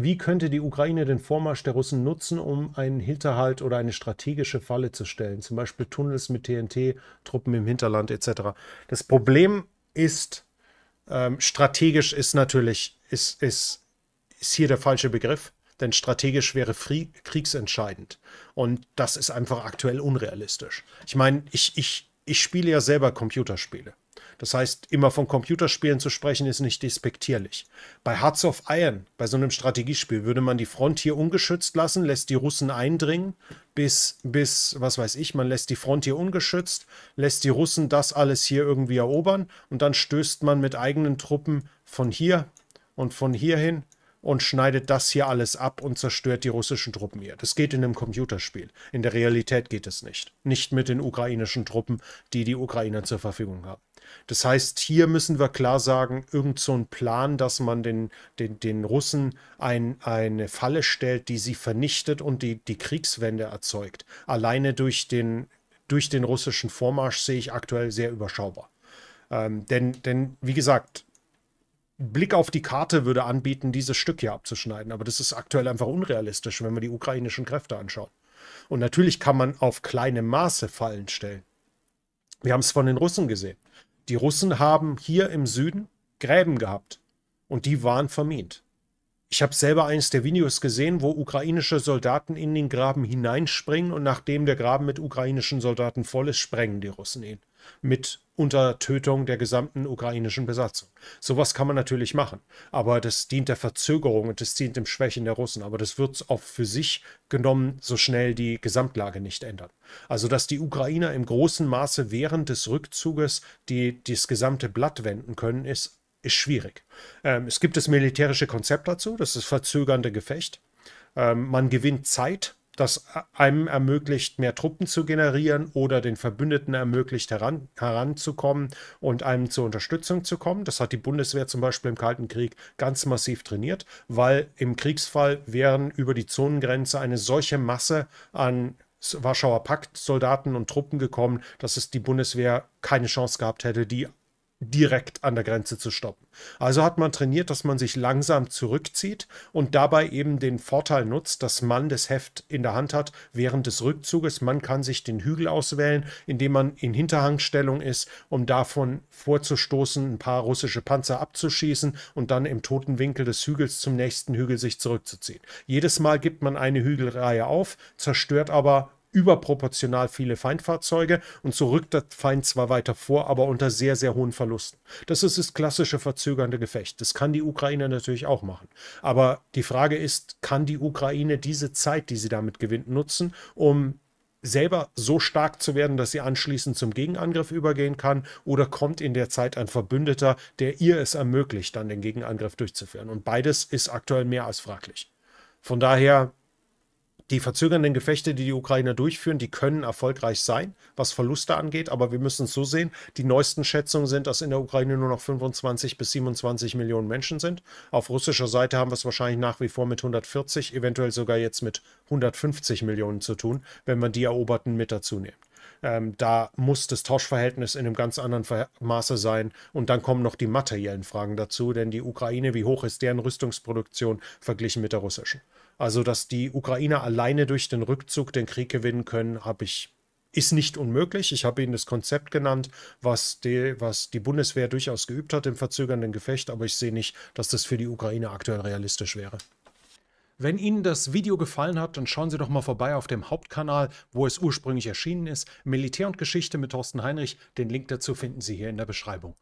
Wie könnte die Ukraine den Vormarsch der Russen nutzen, um einen Hinterhalt oder eine strategische Falle zu stellen? Zum Beispiel Tunnels mit TNT, Truppen im Hinterland etc. Das Problem ist, ähm, strategisch ist natürlich, ist, ist, ist hier der falsche Begriff, denn strategisch wäre kriegsentscheidend. Und das ist einfach aktuell unrealistisch. Ich meine, ich, ich, ich spiele ja selber Computerspiele. Das heißt, immer von Computerspielen zu sprechen, ist nicht despektierlich. Bei Hearts of Iron, bei so einem Strategiespiel, würde man die Front hier ungeschützt lassen, lässt die Russen eindringen, bis, bis, was weiß ich, man lässt die Front hier ungeschützt, lässt die Russen das alles hier irgendwie erobern und dann stößt man mit eigenen Truppen von hier und von hier hin und schneidet das hier alles ab und zerstört die russischen Truppen hier. Das geht in einem Computerspiel. In der Realität geht es nicht. Nicht mit den ukrainischen Truppen, die die Ukrainer zur Verfügung haben. Das heißt, hier müssen wir klar sagen, irgend so ein Plan, dass man den, den, den Russen ein, eine Falle stellt, die sie vernichtet und die, die Kriegswende erzeugt. Alleine durch den, durch den russischen Vormarsch sehe ich aktuell sehr überschaubar. Ähm, denn, denn, wie gesagt, Blick auf die Karte würde anbieten, dieses Stück hier abzuschneiden. Aber das ist aktuell einfach unrealistisch, wenn wir die ukrainischen Kräfte anschauen. Und natürlich kann man auf kleine Maße Fallen stellen. Wir haben es von den Russen gesehen. Die Russen haben hier im Süden Gräben gehabt und die waren vermint. Ich habe selber eines der Videos gesehen, wo ukrainische Soldaten in den Graben hineinspringen und nachdem der Graben mit ukrainischen Soldaten voll ist, sprengen die Russen ihn mit Untertötung der gesamten ukrainischen Besatzung. Sowas kann man natürlich machen, aber das dient der Verzögerung und das dient dem Schwächen der Russen, aber das wird auch für sich genommen so schnell die Gesamtlage nicht ändern. Also dass die Ukrainer im großen Maße während des Rückzuges die, das gesamte Blatt wenden können, ist, ist schwierig. Ähm, es gibt das militärische Konzept dazu, das ist verzögernde Gefecht. Ähm, man gewinnt Zeit, das einem ermöglicht, mehr Truppen zu generieren oder den Verbündeten ermöglicht, heran, heranzukommen und einem zur Unterstützung zu kommen. Das hat die Bundeswehr zum Beispiel im Kalten Krieg ganz massiv trainiert, weil im Kriegsfall wären über die Zonengrenze eine solche Masse an Warschauer Pakt Soldaten und Truppen gekommen, dass es die Bundeswehr keine Chance gehabt hätte, die direkt an der Grenze zu stoppen. Also hat man trainiert, dass man sich langsam zurückzieht und dabei eben den Vorteil nutzt, dass man das Heft in der Hand hat während des Rückzuges. Man kann sich den Hügel auswählen, indem man in Hinterhangstellung ist, um davon vorzustoßen, ein paar russische Panzer abzuschießen und dann im toten Winkel des Hügels zum nächsten Hügel sich zurückzuziehen. Jedes Mal gibt man eine Hügelreihe auf, zerstört aber überproportional viele Feindfahrzeuge und so rückt der Feind zwar weiter vor, aber unter sehr, sehr hohen Verlusten. Das ist das klassische verzögernde Gefecht. Das kann die Ukraine natürlich auch machen. Aber die Frage ist, kann die Ukraine diese Zeit, die sie damit gewinnt, nutzen, um selber so stark zu werden, dass sie anschließend zum Gegenangriff übergehen kann oder kommt in der Zeit ein Verbündeter, der ihr es ermöglicht, dann den Gegenangriff durchzuführen. Und beides ist aktuell mehr als fraglich. Von daher die verzögernden Gefechte, die die Ukrainer durchführen, die können erfolgreich sein, was Verluste angeht, aber wir müssen es so sehen, die neuesten Schätzungen sind, dass in der Ukraine nur noch 25 bis 27 Millionen Menschen sind. Auf russischer Seite haben wir es wahrscheinlich nach wie vor mit 140, eventuell sogar jetzt mit 150 Millionen zu tun, wenn man die Eroberten mit dazu nimmt. Ähm, da muss das Tauschverhältnis in einem ganz anderen Ver Maße sein. Und dann kommen noch die materiellen Fragen dazu, denn die Ukraine, wie hoch ist deren Rüstungsproduktion verglichen mit der russischen? Also, dass die Ukrainer alleine durch den Rückzug den Krieg gewinnen können, habe ich ist nicht unmöglich. Ich habe Ihnen das Konzept genannt, was die, was die Bundeswehr durchaus geübt hat im verzögernden Gefecht, aber ich sehe nicht, dass das für die Ukraine aktuell realistisch wäre. Wenn Ihnen das Video gefallen hat, dann schauen Sie doch mal vorbei auf dem Hauptkanal, wo es ursprünglich erschienen ist. Militär und Geschichte mit Thorsten Heinrich. Den Link dazu finden Sie hier in der Beschreibung.